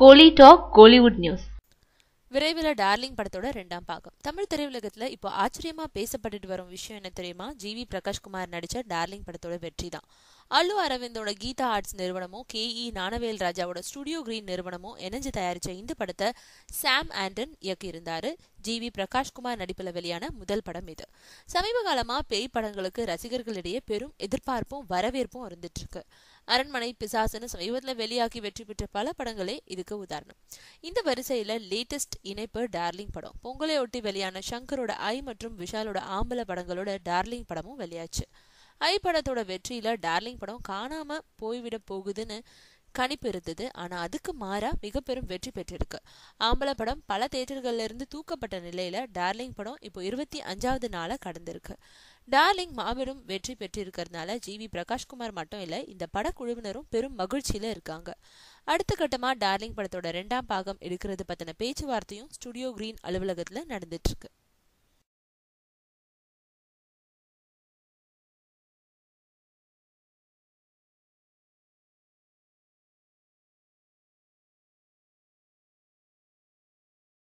கோலி talk Kollywood news விரைவில் Darling படத்தோட ரெண்டாம் பாகம் தமிழ் திரையுலகத்துல இப்போ ஆச்சரியமா பேசப்பட்டுட்டு வரும் விஷயம் என்ன தெரியுமா ஜிவி பிரகாஷ்குமார் நடிச்ச டார்லிங் படத்தோட வெற்றி தான் அல்லு அரவிந்தோட கீதா ஆர்ட்ஸ் நிறுவனமும் கே இ நாணவேல் ராஜாவோட ஸ்டுடியோ கிரீன் நிறுவனமும் இணைஞ்சு தயாரிச்ச இந்த படத்தை சாம் ஆண்டன் இயக்கியிருந்தாரு ஜி வி பிரகாஷ்குமார் நடிப்பில் வெளியான முதல் படம் இது சமீப காலமா பேய் படங்களுக்கு ரசிகர்களிடையே பெரும் எதிர்பார்ப்பும் வரவேற்பும் இருந்துட்டு இருக்கு அரண்மனை பிசாசுன்னு சமீபத்தில் வெளியாகி வெற்றி பெற்ற பல படங்களே இதுக்கு உதாரணம் இந்த வரிசையில லேட்டஸ்ட் இணைப்பு டார்லிங் படம் பொங்கலை ஒட்டி வெளியான சங்கரோட ஐ மற்றும் விஷாலோட ஆம்பல படங்களோட டார்லிங் படமும் வெளியாச்சு ஐ படத்தோட வெற்றியில டார்லிங் படம் காணாம போய்விட போகுதுன்னு கணிப்பு இருந்தது ஆனா அதுக்கு மாறா மிக பெரும் வெற்றி பெற்றிருக்கு ஆம்பளை படம் பல தேட்டர்கள்ல இருந்து தூக்கப்பட்ட நிலையில டார்லிங் படம் இப்போ இருபத்தி அஞ்சாவது நாளாக கடந்திருக்கு டார்லிங் மாபெரும் வெற்றி பெற்றிருக்கிறதுனால ஜி வி பிரகாஷ்குமார் மட்டும் இல்ல இந்த படக்குழுவினரும் பெரும் மகிழ்ச்சியில இருக்காங்க அடுத்த கட்டமா டார்லிங் படத்தோட ரெண்டாம் பாகம் எடுக்கிறது பத்தின பேச்சுவார்த்தையும் ஸ்டுடியோ கிரீன் அலுவலகத்துல நடந்துட்டு இருக்கு